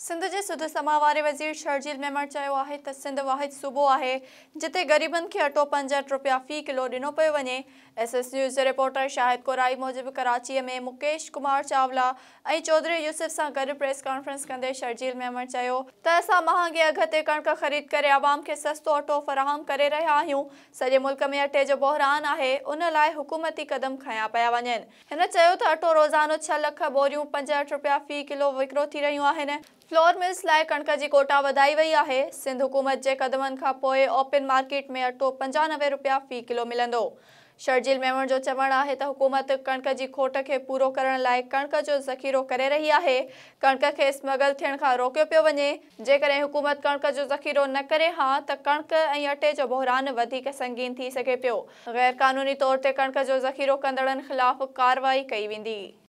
सिंध के सुध समावारे वज़ीर शर्जील मेमण चयो आहे त सिंध वाहिद सूबो आहे जिते गरीबन के अटो पंजहठ रुपया फ़ी किलो ॾिनो पे वञे S S news reporter Shahid कोराई मूजिबि कराची में मुकेश कुमार चावला ऐं चौधरी यूसुफ से गड प्रेस कॉन्फ्रेंस कंदे शर्जील मेमण चयो त असां अघ ते कणिक ख़रीद कर आवाम खे सस्तो अटो फ़राहम कर रहा हूं सजे मुल्क में अटे जो बहरान आहे उन लाइ हुकूमती क़दम खाया पाया वन तो अटो रोजाना छह लख बोरियूं पंजहठ रुपया फ़ी किलो विकिरो थी रहियूं फ्लोर मिल्स लाइ कणक जी कोटा वधाई वई आहे सिंध हुकूमत जे क़दमनि खां पोइ ओपन मार्केट में अटो पंजानवे रुपया फ़ी किलो मिलंदो शर्जील मेमण जो चवणु आहे त हुकूमत कणक जी खोट खे पूरो करण लाइ कणक जो ज़ख़ीरो करे रही आहे कणक खे स्मगल थियण खां रोकियो पियो वञे जेकॾहिं हुकूमत कणक जो ज़ख़ीरो न करे हा त कणक ऐं अटे जो बहरान वधीक संगीन थी सघे पियो ग़ैर क़ानूनी तौर ते कणक जो ज़खीरो कंदड़नि ख़िलाफ़ु कारवाई कई वेंदी